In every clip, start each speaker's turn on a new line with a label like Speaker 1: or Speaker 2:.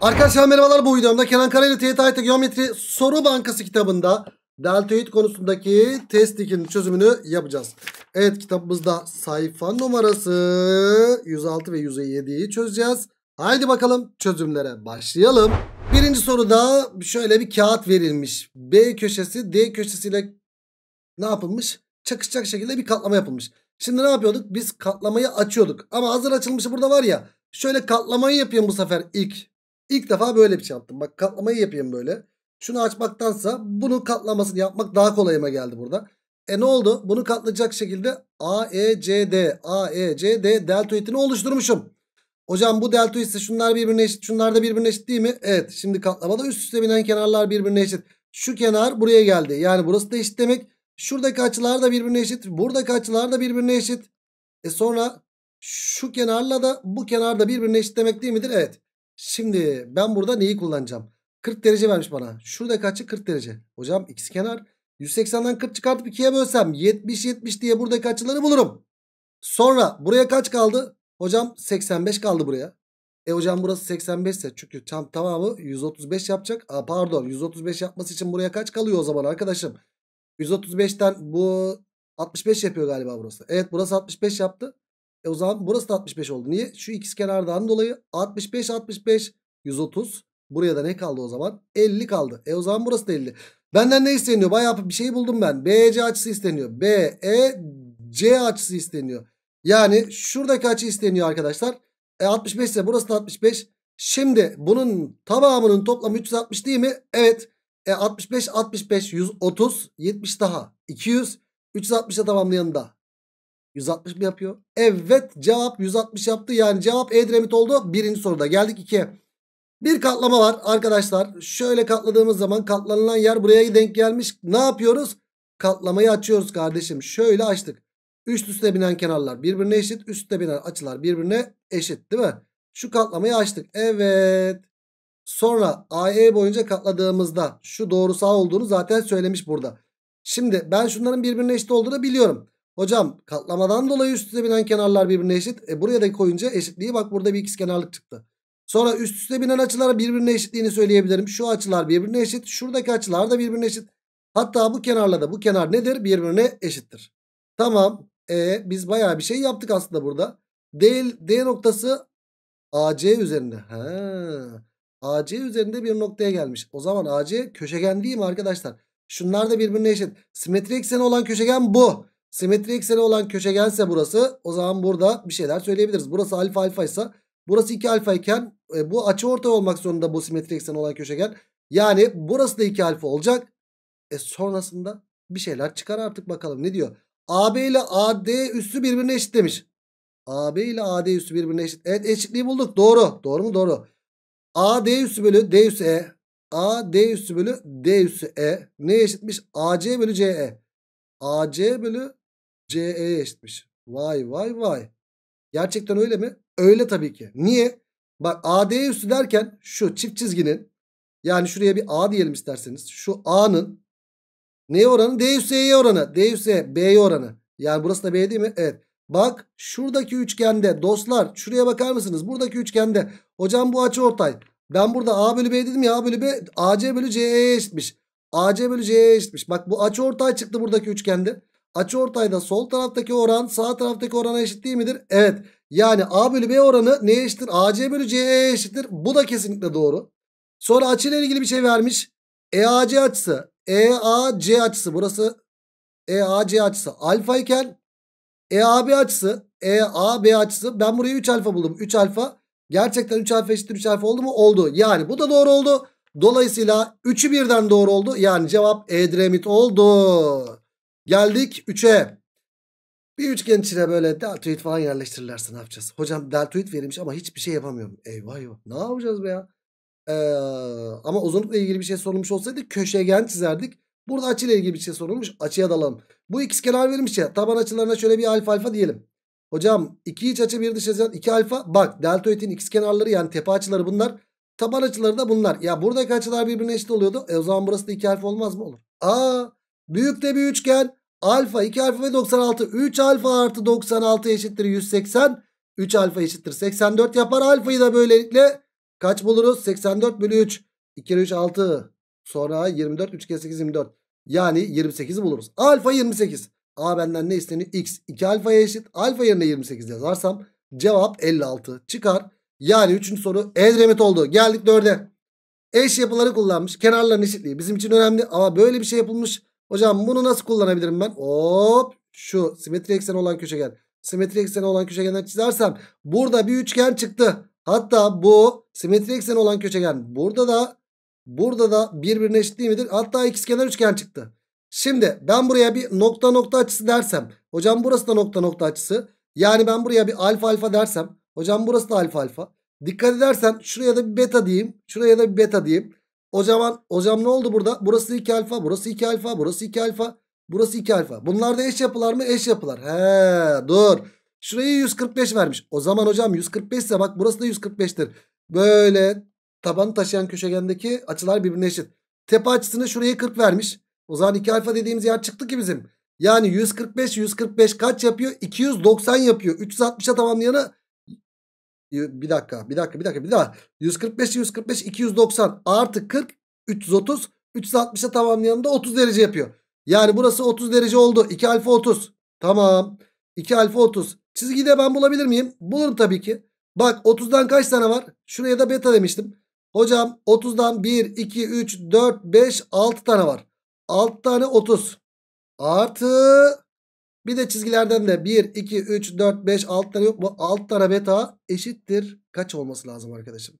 Speaker 1: Arkadaşlar merhabalar bu videomda Kenan Karayla TYT Geometri Soru Bankası kitabında deltoid konusundaki test 2'nin çözümünü yapacağız. Evet kitabımızda sayfa numarası 106 ve 107'yi çözeceğiz. Haydi bakalım çözümlere başlayalım. Birinci soruda şöyle bir kağıt verilmiş. B köşesi D köşesiyle ne yapılmış? Çakışacak şekilde bir katlama yapılmış. Şimdi ne yapıyorduk? Biz katlamayı açıyorduk. Ama hazır açılmışı burada var ya. Şöyle katlamayı yapıyorum bu sefer ilk İlk defa böyle bir şey yaptım. Bak katlamayı yapayım böyle. Şunu açmaktansa bunu katlamasını yapmak daha kolayıma geldi burada. E ne oldu? Bunu katlayacak şekilde A A E E C D e, C D deltoidini oluşturmuşum. Hocam bu deltoid ise şunlar birbirine eşit, şunlar da birbirine eşit değil mi? Evet. Şimdi katlamada üst üste binen kenarlar birbirine eşit. Şu kenar buraya geldi. Yani burası da eşit demek. Şuradaki açılar da birbirine eşit. Buradaki açılar da birbirine eşit. E sonra şu kenarla da bu kenar da birbirine eşit demek değil midir? Evet. Şimdi ben burada neyi kullanacağım? 40 derece vermiş bana. Şurada kaçı 40 derece. Hocam x kenar. 180'den 40 çıkartıp 2'ye bölsem 70-70 diye buradaki açıları bulurum. Sonra buraya kaç kaldı? Hocam 85 kaldı buraya. E hocam burası 85 ise çünkü tam tamamı 135 yapacak. Aa, pardon 135 yapması için buraya kaç kalıyor o zaman arkadaşım? 135'ten bu 65 yapıyor galiba burası. Evet burası 65 yaptı. E o zaman burası da 65 oldu. Niye? Şu x kenardan dolayı 65 65 130. Buraya da ne kaldı o zaman? 50 kaldı. E o zaman burası da 50. Benden ne isteniyor? Bayağı bir şey buldum ben. BC açısı isteniyor. BEC açısı isteniyor. Yani şuradaki açı isteniyor arkadaşlar. E 65 ise burası da 65. Şimdi bunun tamamının toplamı 360 değil mi? Evet. E 65 65 130 70 daha 200 360'a tamamlayan da 160 mi yapıyor? Evet cevap 160 yaptı. Yani cevap Edremit oldu. Birinci soruda geldik 2'ye. Bir katlama var arkadaşlar. Şöyle katladığımız zaman katlanılan yer buraya denk gelmiş. Ne yapıyoruz? Katlamayı açıyoruz kardeşim. Şöyle açtık. Üst üste binen kenarlar birbirine eşit. Üstte binen açılar birbirine eşit değil mi? Şu katlamayı açtık. Evet. Sonra AE boyunca katladığımızda şu doğrusal olduğunu zaten söylemiş burada. Şimdi ben şunların birbirine eşit olduğunu biliyorum. Hocam katlamadan dolayı üst üste binen kenarlar birbirine eşit. E, buraya da koyunca eşitliği bak burada bir x kenarlık çıktı. Sonra üst üste binen açılara birbirine eşitliğini söyleyebilirim. Şu açılar birbirine eşit. Şuradaki açılar da birbirine eşit. Hatta bu kenarla da bu kenar nedir? Birbirine eşittir. Tamam. E, biz bayağı bir şey yaptık aslında burada. D, D noktası AC üzerinde. Ha. AC üzerinde bir noktaya gelmiş. O zaman AC köşegen değil mi arkadaşlar? Şunlar da birbirine eşit. Simetri ekseni olan köşegen bu. Simetri ekseni olan köşegense burası o zaman burada bir şeyler söyleyebiliriz. Burası alfa alfa ise burası 2 alfa iken e, bu açı ortay olmak zorunda bu simetri ekseni olan köşegen. Yani burası da 2 alfa olacak. E sonrasında bir şeyler çıkar artık bakalım ne diyor. AB ile AD üssü birbirine eşit demiş. AB ile AD üssü birbirine eşit. Evet eşitliği bulduk doğru. Doğru mu doğru. AD üssü bölü D üssü E. AD üssü bölü D üssü E. Ne eşitmiş? AC bölü CE. AC bölü CE eşitmiş. Vay vay vay. Gerçekten öyle mi? Öyle tabii ki. Niye? Bak AD üstü derken şu çift çizginin yani şuraya bir A diyelim isterseniz. Şu A'nın neye oranı? D üstü E'ye oranı. D üstü E, B'ye oranı. Yani burası da B değil mi? Evet. Bak şuradaki üçgende dostlar şuraya bakar mısınız? Buradaki üçgende hocam bu açı ortay. Ben burada A bölü B dedim ya A bölü B AC bölü CE'ye eşitmiş. AC bölü C'ye eşitmiş. Bak bu açı ortay çıktı buradaki üçgende. Açı ortayda sol taraftaki oran sağ taraftaki orana eşit değil midir? Evet. Yani A bölü B oranı ne eşittir? AC bölü CE eşittir. Bu da kesinlikle doğru. Sonra açıyla ilgili bir şey vermiş. EAC açısı. EAC açısı. Burası EAC açısı alfa iken EAB açısı EAB açısı. Ben buraya 3 alfa buldum. 3 alfa. Gerçekten 3 alfa eşittir 3 alfa oldu mu? Oldu. Yani bu da doğru oldu. Dolayısıyla 3'ü birden doğru oldu. Yani cevap Edremit oldu. Geldik 3'e. Bir üçgen içine böyle deltoid falan yerleştirirlerse ne yapacağız? Hocam deltoid verilmiş ama hiçbir şey yapamıyorum. Eyvah eyvah. Ne yapacağız be ya? Ee, ama uzunlukla ilgili bir şey sorulmuş olsaydı köşegen çizerdik. Burada açıyla ilgili bir şey sorulmuş. Açıya dalalım. Bu ikizkenar verilmiş ya. Taban açılarına şöyle bir alfa alfa diyelim. Hocam iki iç açı bir dış açı iki alfa. Bak deltoidin ikizkenarları yani tepe açıları bunlar. Taban açıları da bunlar. Ya buradaki açılar birbirine eşit oluyordu. E o zaman burası da iki alfa olmaz mı? Olur. Aa büyük de bir üçgen. Alfa 2 alfa ve 96. 3 alfa artı 96 eşittir 180. 3 alfa eşittir 84 yapar. Alfayı da böylelikle kaç buluruz? 84 bölü 3. 2 kere 3 6. Sonra 24. 3 kere 8 24. Yani 28'i buluruz. Alfa 28. A benden ne isteniyor? X 2 alfaya eşit. Alfa yerine 28 yazarsam cevap 56 çıkar. Yani 3. soru Edremit oldu. Geldik 4'e. Eş yapıları kullanmış. Kenarların eşitliği bizim için önemli ama böyle bir şey yapılmış. Hocam bunu nasıl kullanabilirim ben? Hop şu simetri ekseni olan köşegen. Simetri ekseni olan köşegenler çizersem burada bir üçgen çıktı. Hatta bu simetri ekseni olan köşegen burada da burada da birbirine eşit değil midir? Hatta ikizkenar üçgen çıktı. Şimdi ben buraya bir nokta nokta açısı dersem. Hocam burası da nokta nokta açısı. Yani ben buraya bir alfa alfa dersem. Hocam burası da alfa alfa. Dikkat edersen şuraya da bir beta diyeyim. Şuraya da bir beta diyeyim. O zaman hocam ne oldu burada? Burası 2 alfa, burası 2 alfa, burası 2 alfa, burası 2 alfa. Bunlar da eş yapılar mı? Eş yapılar. He dur. Şurayı 145 vermiş. O zaman hocam 145 ise bak burası da 145'tir. Böyle taban taşıyan köşegendeki açılar birbirine eşit. Tepe açısını şuraya 40 vermiş. O zaman 2 alfa dediğimiz yer çıktı ki bizim. Yani 145 145 kaç yapıyor? 290 yapıyor. 360'a tamamlayanı bir dakika bir dakika bir dakika bir daha 145 145 290 artı 40 330 360'a tamamlayalım da 30 derece yapıyor. Yani burası 30 derece oldu. 2 alfa 30. Tamam. 2 alfa 30. Çizgiyi de ben bulabilir miyim? Bulurum tabii ki. Bak 30'dan kaç tane var? Şuraya da beta demiştim. Hocam 30'dan 1, 2, 3, 4, 5, 6 tane var. 6 tane 30. Artı bir de çizgilerden de 1, 2, 3, 4, 5, 6 tane yok mu? 6 tane beta eşittir. Kaç olması lazım arkadaşım?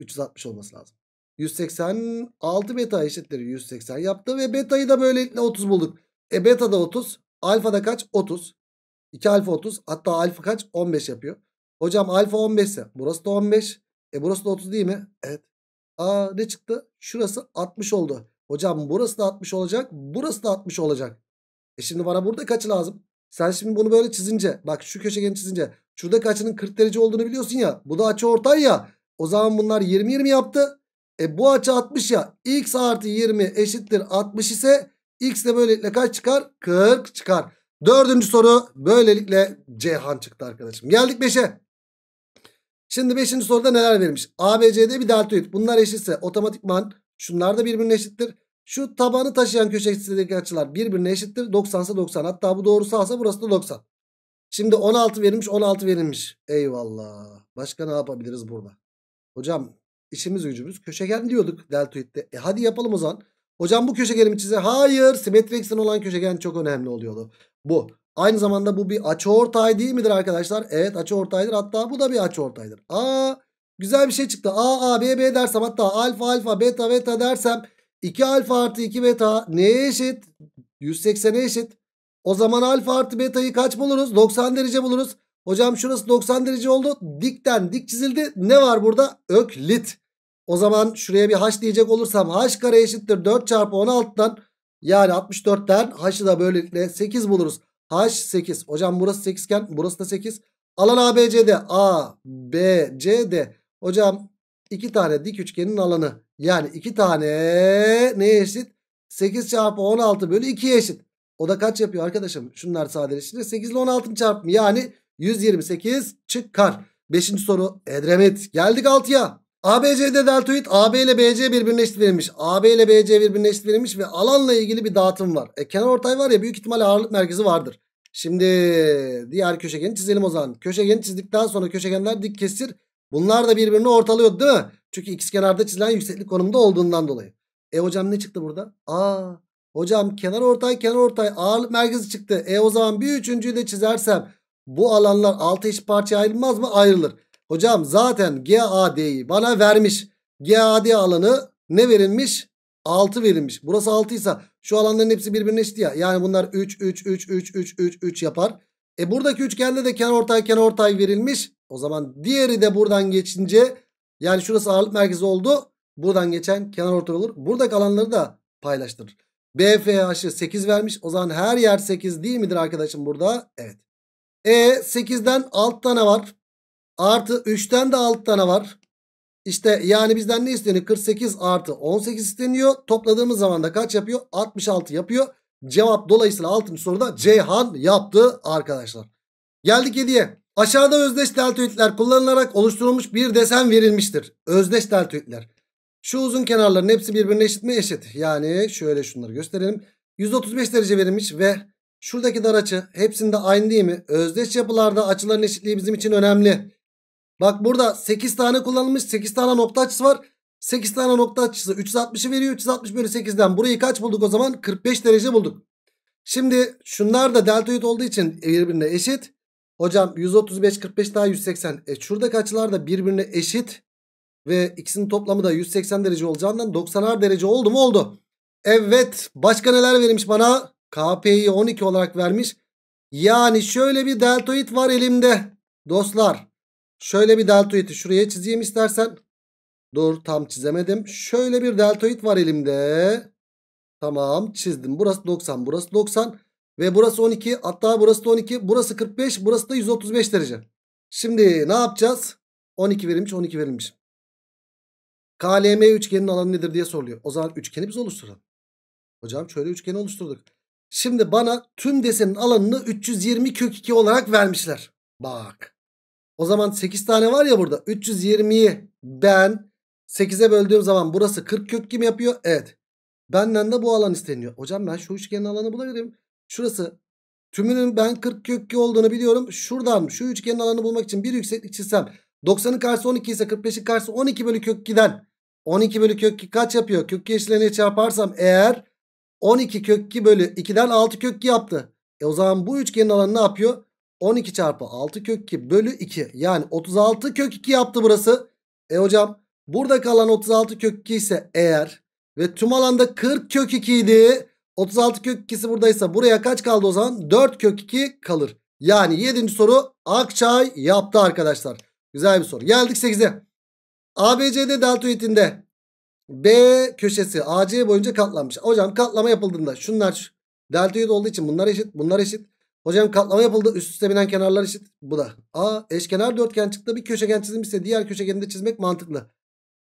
Speaker 1: 360 olması lazım. 186 beta eşittir 180 yaptı ve betayı da böylelikle 30 bulduk. E beta da 30. Alfa da kaç? 30. 2 alfa 30. Hatta alfa kaç? 15 yapıyor. Hocam alfa 15 ise burası da 15. E burası da 30 değil mi? Evet. Aa ne çıktı? Şurası 60 oldu. Hocam burası da 60 olacak. Burası da 60 olacak. E şimdi bana burada kaçı lazım? Sen şimdi bunu böyle çizince bak şu köşegeni çizince şurada kaçının 40 derece olduğunu biliyorsun ya. Bu da açı ortay ya. O zaman bunlar 20 20 yaptı. E bu açı 60 ya. X artı 20 eşittir 60 ise X de böylelikle kaç çıkar? 40 çıkar. Dördüncü soru böylelikle Ceyhan çıktı arkadaşım. Geldik 5'e. Şimdi 5. soruda neler verilmiş? ABCD bir deltoid. Bunlar eşitse otomatikman şunlar da birbirine eşittir. Şu tabanı taşıyan köşesindeki açılar birbirine eşittir. 90 90'sa 90. Hatta bu doğru sağsa burası da 90. Şimdi 16 verilmiş 16 verilmiş. Eyvallah. Başka ne yapabiliriz burada? Hocam işimiz gücümüz köşegen diyorduk deltoid'de. E hadi yapalım o zaman. hocam bu köşegeni mi çize? Hayır. Simetri eksen olan köşegen çok önemli oluyordu. Bu. Aynı zamanda bu bir açı ortay değil midir arkadaşlar? Evet açı ortaydır. Hatta bu da bir açı ortaydır. Aa güzel bir şey çıktı. A A B B dersem hatta alfa alfa beta beta dersem 2 alfa artı 2 beta neye eşit? 180'e eşit. O zaman alfa artı betayı kaç buluruz? 90 derece buluruz. Hocam şurası 90 derece oldu. Dikten dik çizildi. Ne var burada? Öklit. O zaman şuraya bir h diyecek olursam h kare eşittir 4 çarpı 16'dan yani 64'ten h'ı da böylelikle 8 buluruz. h 8. Hocam burası 8 iken burası da 8. Alan ABCD. A, B, C, D. Hocam iki tane dik üçgenin alanı yani 2 tane neye eşit? 8 çarpı 16 bölü 2'ye eşit. O da kaç yapıyor arkadaşım? Şunlar sadeleşince 8 ile 16'ın çarpımı yani 128 çıkar. 5. soru Edremit. Geldik 6'ya. ABC'de deltoid AB ile BC birbirine eşit verilmiş. AB ile BC birbirine eşit verilmiş ve alanla ilgili bir dağıtım var. E kenar ortay var ya büyük ihtimal ağırlık merkezi vardır. Şimdi diğer köşegeni çizelim o zaman. Köşegeni çizdikten sonra köşegenler dik kesir. Bunlar da birbirini ortalıyordu değil mi? Çünkü x kenarda çizilen yükseklik konumunda olduğundan dolayı. E hocam ne çıktı burada? Aa hocam kenar ortay kenar ortay ağırlık merkezi çıktı. E o zaman bir üçüncüyü de çizersem bu alanlar altı eşit parçaya ayrılmaz mı? Ayrılır. Hocam zaten GAD'yi bana vermiş. GAD alanı ne verilmiş? 6 verilmiş. Burası 6 ise şu alanların hepsi birbirine eşit ya. Yani bunlar 3, 3, 3, 3, 3, 3, 3 yapar. E buradaki üçgende de kenar ortay kenar ortay verilmiş. O zaman diğeri de buradan geçince yani şurası ağırlık merkezi oldu. Buradan geçen kenar ortay olur. Burada kalanları da paylaştırır. BFH'ı 8 vermiş. O zaman her yer 8 değil midir arkadaşım burada? Evet. E 8'den 6 tane var. Artı 3'ten de 6 tane var. İşte yani bizden ne isteniyor? 48 artı 18 isteniyor. Topladığımız zaman da kaç yapıyor? 66 yapıyor. Cevap dolayısıyla 6. soruda Ceyhan yaptı arkadaşlar. Geldik 7'ye. Aşağıda özdeş deltoidler kullanılarak oluşturulmuş bir desen verilmiştir. Özdeş deltoidler. Şu uzun kenarların hepsi birbirine eşit mi? Eşit. Yani şöyle şunları gösterelim. 135 derece verilmiş ve şuradaki dar açı hepsinde aynı değil mi? Özdeş yapılarda açıların eşitliği bizim için önemli. Bak burada 8 tane kullanılmış. 8 tane nokta açısı var. 8 tane nokta açısı 360'ı veriyor. 360 bölü 8'den burayı kaç bulduk o zaman? 45 derece bulduk. Şimdi şunlar da deltoid olduğu için birbirine eşit. Hocam 135 45 daha 180. E şuradaki açılar da birbirine eşit. Ve ikisinin toplamı da 180 derece olacağından 90 derece oldu mu oldu. Evet başka neler vermiş bana? KP'yi 12 olarak vermiş. Yani şöyle bir deltoid var elimde. Dostlar şöyle bir deltoidi şuraya çizeyim istersen. Dur tam çizemedim. Şöyle bir deltoid var elimde. Tamam çizdim. Burası 90 burası 90. Ve burası 12 hatta burası da 12 burası 45 burası da 135 derece. Şimdi ne yapacağız? 12 verilmiş 12 verilmiş. KLM üçgenin alanı nedir diye soruluyor. O zaman üçgeni biz oluşturalım. Hocam şöyle üçgeni oluşturduk. Şimdi bana tüm desenin alanını 320 kök 2 olarak vermişler. Bak. O zaman 8 tane var ya burada. 320'yi ben 8'e böldüğüm zaman burası 40 kök kim yapıyor? Evet. Benden de bu alan isteniyor. Hocam ben şu üçgenin alanı bulabilirim. Şurası tümünün ben 40 kökü olduğunu biliyorum. Şuradan şu üçgenin alanını bulmak için bir yükseklik çizsem. 90'ın karşısı 12 ise 45'in karşısı 12 bölü kök 2'den. 12 bölü kök 2 kaç yapıyor? Kök 2 eşlerine çarparsam eğer 12 kök 2 bölü 2'den 6 kök 2 yaptı. E o zaman bu üçgenin alanı ne yapıyor? 12 çarpı 6 kök 2 bölü 2. Yani 36 kök 2 yaptı burası. E hocam burada kalan 36 kök 2 ise eğer ve tüm alanda 40 kök 2 idi. 36 kök 2'si buradaysa buraya kaç kaldı o zaman? 4 kök 2 kalır. Yani 7. soru Akçay yaptı arkadaşlar. Güzel bir soru. Geldik 8'e. ABCD deltoidinde B köşesi AC boyunca katlanmış. Hocam katlama yapıldığında şunlar deltoid olduğu için bunlar eşit, bunlar eşit. Hocam katlama yapıldı. Üst üste binen kenarlar eşit. Bu da. A eşkenar dörtgen çıktı. Bir köşegen çizilmişse diğer köşegeni de çizmek mantıklı.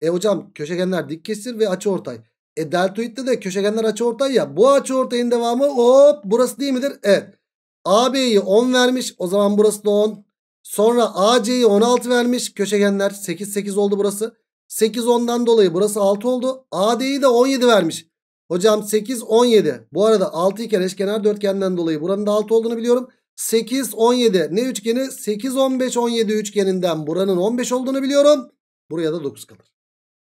Speaker 1: E hocam köşegenler dik kesir ve açı ortay. E deltoidde de köşegenler açı ortay ya. Bu açı ortayın devamı hop burası değil midir? Evet. AB'yi 10 vermiş. O zaman burası da 10. Sonra AC'yi 16 vermiş. Köşegenler 8 8 oldu burası. 8 10'dan dolayı burası 6 oldu. AD'yi de 17 vermiş. Hocam 8 17. Bu arada 6 iken eşkenar dörtgenden dolayı buranın da 6 olduğunu biliyorum. 8 17 ne üçgeni? 8 15 17 üçgeninden buranın 15 olduğunu biliyorum. Buraya da 9 kalır.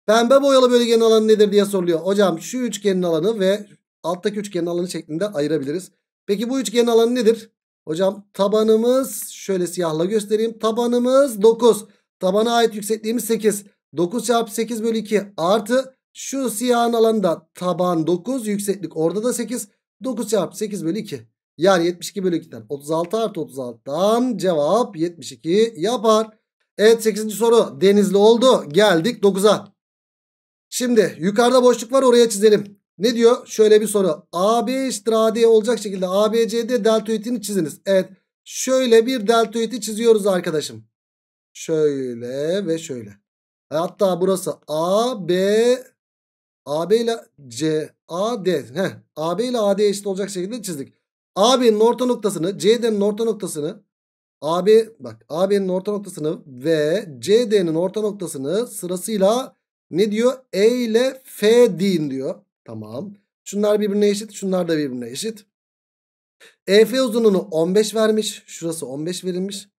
Speaker 1: Pembe boyalı bölgenin alanı nedir diye soruluyor. Hocam şu üçgenin alanı ve alttaki üçgenin alanı şeklinde ayırabiliriz. Peki bu üçgenin alanı nedir? Hocam tabanımız şöyle siyahla göstereyim. Tabanımız 9. Tabana ait yüksekliğimiz 8. 9 çarpı 8 bölü 2 artı şu siyahın alanında taban 9 yükseklik orada da 8. 9 çarpı 8 bölü 2. Yani 72 bölü 2'den 36 artı 36'dan cevap 72 yapar. Evet 8. soru denizli oldu. Geldik 9'a. Şimdi yukarıda boşluk var oraya çizelim. Ne diyor? Şöyle bir soru. AB eşittir AD olacak şekilde ABCD deltoidini çiziniz. Evet. Şöyle bir deltoidi çiziyoruz arkadaşım. Şöyle ve şöyle. Hatta burası AB, AB ile C, A, D. AB ile AD eşit olacak şekilde çizdik. AB'nin orta noktasını, CD'nin orta noktasını, AB bak AB'nin orta noktasını ve CD'nin orta noktasını sırasıyla ne diyor? E ile F din diyor. Tamam. Şunlar birbirine eşit. Şunlar da birbirine eşit. EF uzunluğunu 15 vermiş. Şurası 15 verilmiş.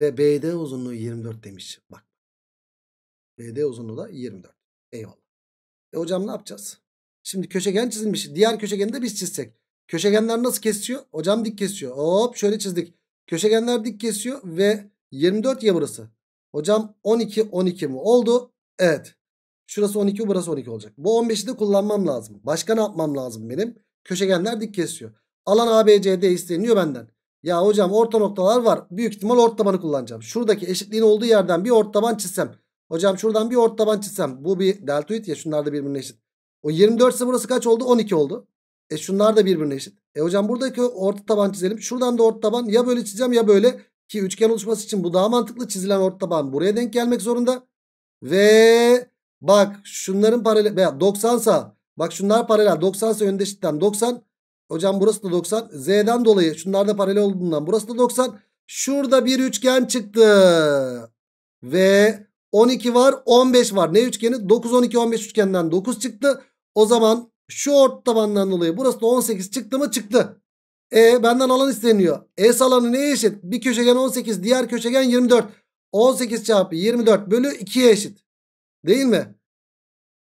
Speaker 1: Ve BD uzunluğu 24 demiş. Bak. BD uzunluğu da 24. Eyvallah. E hocam ne yapacağız? Şimdi köşegen çizilmiş. Diğer köşegeni de biz çizsek. Köşegenler nasıl kesiyor? Hocam dik kesiyor. Hop şöyle çizdik. Köşegenler dik kesiyor ve 24 ya burası. Hocam 12 12 mi oldu? Evet. Şurası 12 burası 12 olacak. Bu 15'i de kullanmam lazım. Başka ne yapmam lazım benim? Köşegenler dik kesiyor. Alan ABCD isteniyor benden. Ya hocam orta noktalar var. Büyük ihtimal ort tabanı kullanacağım. Şuradaki eşitliğin olduğu yerden bir ort taban çizsem. Hocam şuradan bir ort taban çizsem. Bu bir deltoid ya şunlar da birbirine eşit. O 24 ise burası kaç oldu? 12 oldu. E şunlar da birbirine eşit. E hocam buradaki orta taban çizelim. Şuradan da orta taban ya böyle çizeceğim ya böyle. Ki üçgen oluşması için bu daha mantıklı çizilen orta taban buraya denk gelmek zorunda. Ve bak şunların paralel 90 sa bak şunlar paralel 90 sa önde eşitten 90. Hocam burası da 90. Z'den dolayı şunlar da paralel olduğundan burası da 90. Şurada bir üçgen çıktı. Ve 12 var 15 var. Ne üçgeni? 9 12 15 üçgenden 9 çıktı. O zaman şu ort tabandan dolayı burası da 18 çıktı mı? Çıktı. E benden alan isteniyor. S alanı neye eşit? Bir köşegen 18 diğer köşegen 24. 18 çarpı 24 bölü 2'ye eşit. Değil mi?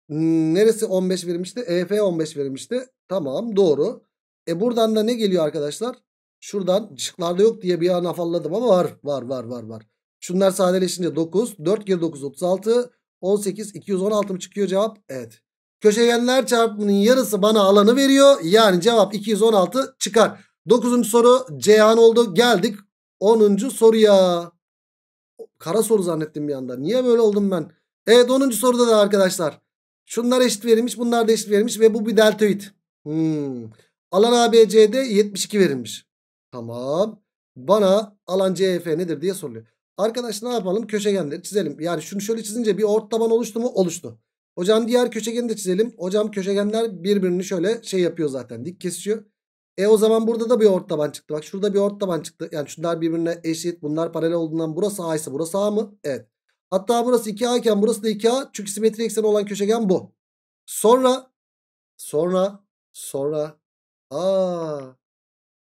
Speaker 1: Hmm, neresi 15 verilmişti? EF 15 verilmişti. Tamam doğru. E buradan da ne geliyor arkadaşlar? Şuradan çıklarda yok diye bir an afalladım ama var. Var var var var. Şunlar sadeleşince 9. 4 kere 9 36. 18 216 mı çıkıyor cevap? Evet. Köşegenler çarpımının yarısı bana alanı veriyor. Yani cevap 216 çıkar. 9. soru Ceyhan oldu. Geldik 10. soruya. Kara soru zannettim bir anda. Niye böyle oldum ben? Evet 10. soruda da arkadaşlar. Şunlar eşit verilmiş bunlar da eşit verilmiş ve bu bir deltoid. Hmm. Alan ABCD 72 verilmiş. Tamam. Bana alan CF nedir diye soruluyor. Arkadaş ne yapalım? Köşegenleri çizelim. Yani şunu şöyle çizince bir ort taban oluştu mu? Oluştu. Hocam diğer köşegeni de çizelim. Hocam köşegenler birbirini şöyle şey yapıyor zaten. Dik kesiyor. E o zaman burada da bir ort taban çıktı. Bak şurada bir ort taban çıktı. Yani şunlar birbirine eşit. Bunlar paralel olduğundan burası A ise burası A mı? Evet. Hatta burası 2A iken burası da 2A. Çünkü simetri ekseni olan köşegen bu. Sonra sonra sonra A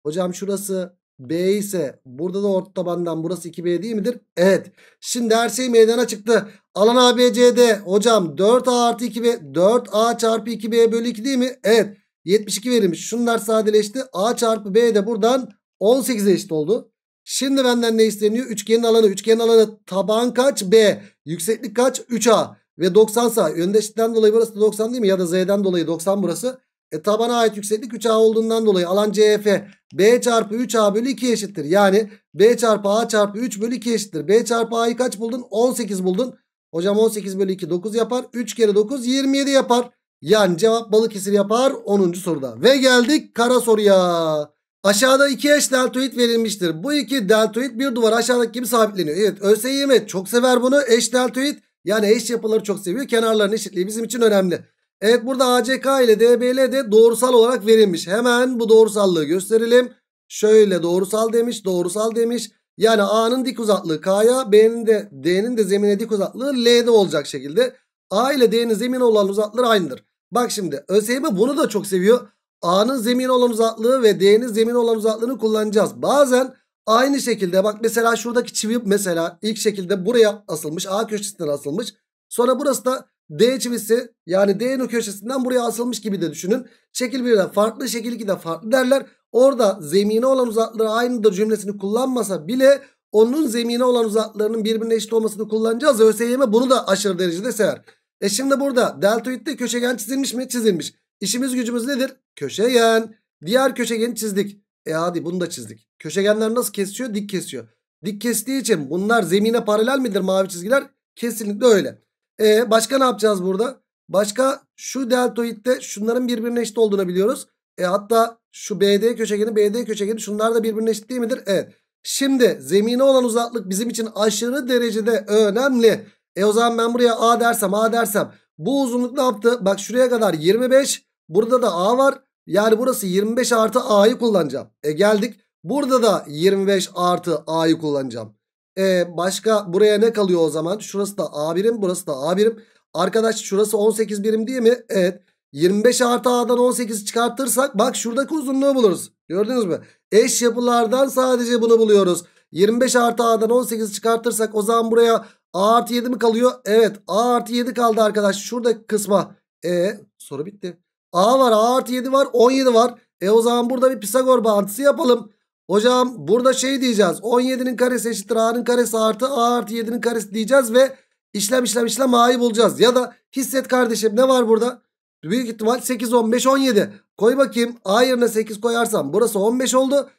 Speaker 1: hocam şurası B ise burada da ort tabandan burası 2B değil midir? Evet. Şimdi her şey meydana çıktı. Alan ABCD hocam 4A artı 2B 4A çarpı 2B bölü 2 değil mi? Evet. 72 verilmiş. Şunlar sadeleşti. A çarpı B de buradan 18'e eşit oldu. Şimdi benden ne isteniyor? Üçgenin alanı. Üçgenin alanı taban kaç? B. Yükseklik kaç? 3A. Ve 90 sağ. Öndeşlikten dolayı burası da 90 değil mi? Ya da Z'den dolayı 90 burası. E tabana ait yükseklik 3A olduğundan dolayı alan CF B çarpı 3A bölü 2 eşittir. Yani B çarpı A çarpı 3 bölü 2 eşittir. B çarpı A'yı kaç buldun? 18 buldun. Hocam 18 bölü 2 9 yapar. 3 kere 9 27 yapar. Yani cevap Balıkesir yapar 10. soruda. Ve geldik kara soruya. Aşağıda iki eş deltoid verilmiştir. Bu iki deltoid bir duvar aşağıdaki gibi sabitleniyor. Evet ÖSYM çok sever bunu. Eş deltoid yani eş yapıları çok seviyor. Kenarların eşitliği bizim için önemli. Evet burada ACK ile DBL de doğrusal olarak verilmiş. Hemen bu doğrusallığı gösterelim. Şöyle doğrusal demiş doğrusal demiş. Yani A'nın dik uzaklığı K'ya B'nin de D'nin de zemine dik uzaklığı L'de olacak şekilde. A ile D'nin zemine olan uzaklıkları aynıdır. Bak şimdi ÖSYM bunu da çok seviyor. A'nın zemin olan uzaklığı ve D'nin zemin olan uzaklığını kullanacağız. Bazen aynı şekilde bak mesela şuradaki çivi mesela ilk şekilde buraya asılmış. A köşesinden asılmış. Sonra burası da D çivisi yani D'nin köşesinden buraya asılmış gibi de düşünün. Şekil 1'de farklı şekil 2'de farklı derler. Orada zemine olan uzaklığı aynıdır cümlesini kullanmasa bile onun zemine olan uzaklarının birbirine eşit olmasını kullanacağız. ÖSYM bunu da aşırı derecede sever. E şimdi burada deltoidde köşegen çizilmiş mi? Çizilmiş. İşimiz gücümüz nedir? Köşegen. Diğer köşegeni çizdik. E hadi bunu da çizdik. Köşegenler nasıl kesiyor? Dik kesiyor. Dik kestiği için bunlar zemine paralel midir mavi çizgiler? Kesinlikle öyle. E başka ne yapacağız burada? Başka şu deltoidde şunların birbirine eşit olduğunu biliyoruz. E hatta şu BD köşegeni BD köşegeni şunlar da birbirine eşit değil midir? Evet. Şimdi zemine olan uzaklık bizim için aşırı derecede önemli. E o zaman ben buraya A dersem A dersem bu uzunluk ne yaptı? Bak şuraya kadar 25 burada da A var. Yani burası 25 artı A'yı kullanacağım. E geldik. Burada da 25 artı A'yı kullanacağım. E başka buraya ne kalıyor o zaman? Şurası da A birim burası da A birim. Arkadaş şurası 18 birim değil mi? Evet. 25 artı A'dan 18 çıkartırsak bak şuradaki uzunluğu buluruz. Gördünüz mü? Eş yapılardan sadece bunu buluyoruz. 25 artı A'dan 18 çıkartırsak o zaman buraya A artı 7 mi kalıyor? Evet A artı 7 kaldı arkadaş. Şuradaki kısma. E soru bitti. A var A artı 7 var 17 var. E o zaman burada bir Pisagor bağıntısı yapalım. Hocam burada şey diyeceğiz. 17'nin karesi eşittir A'nın karesi artı A artı 7'nin karesi diyeceğiz ve işlem işlem işlem A'yı bulacağız. Ya da hisset kardeşim ne var burada? Büyük ihtimal 8, 15, 17. Koy bakayım A yerine 8 koyarsam burası 15 oldu.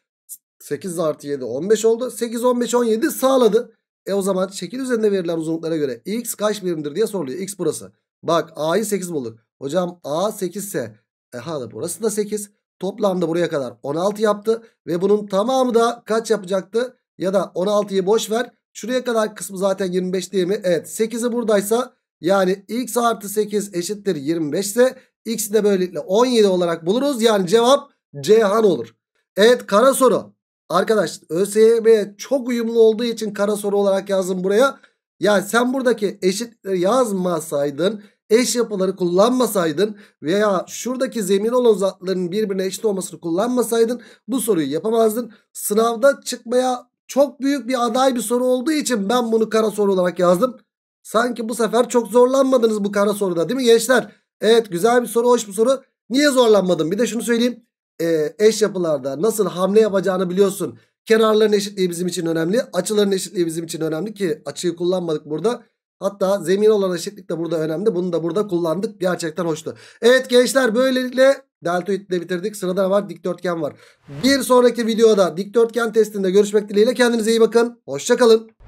Speaker 1: 8 artı 7 15 oldu. 8, 15, 17 sağladı. E o zaman şekil üzerinde verilen uzunluklara göre x kaç birimdir diye soruluyor. X burası. Bak A'yı 8 bulduk. Hocam A 8 ise aha e, da burası da 8. Toplamda buraya kadar 16 yaptı. Ve bunun tamamı da kaç yapacaktı? Ya da 16'yı boş ver. Şuraya kadar kısmı zaten 25 değil mi? Evet 8'i buradaysa yani x artı 8 eşittir 25 ise x'i de böylelikle 17 olarak buluruz. Yani cevap Cihan olur. Evet kara soru. Arkadaş ÖSYM'ye çok uyumlu olduğu için kara soru olarak yazdım buraya. Yani sen buradaki eşitleri yazmasaydın eş yapıları kullanmasaydın veya şuradaki zemin olan uzakların birbirine eşit olmasını kullanmasaydın bu soruyu yapamazdın. Sınavda çıkmaya çok büyük bir aday bir soru olduğu için ben bunu kara soru olarak yazdım. Sanki bu sefer çok zorlanmadınız bu kara soruda değil mi gençler? Evet güzel bir soru hoş bir soru. Niye zorlanmadım bir de şunu söyleyeyim e, eş yapılarda nasıl hamle yapacağını biliyorsun. Kenarların eşitliği bizim için önemli. Açıların eşitliği bizim için önemli ki açıyı kullanmadık burada. Hatta zemin olan eşitlik de burada önemli. Bunu da burada kullandık. Gerçekten hoştu. Evet gençler böylelikle deltoidle bitirdik. Sırada var dikdörtgen var. Bir sonraki videoda dikdörtgen testinde görüşmek dileğiyle. Kendinize iyi bakın. Hoşçakalın.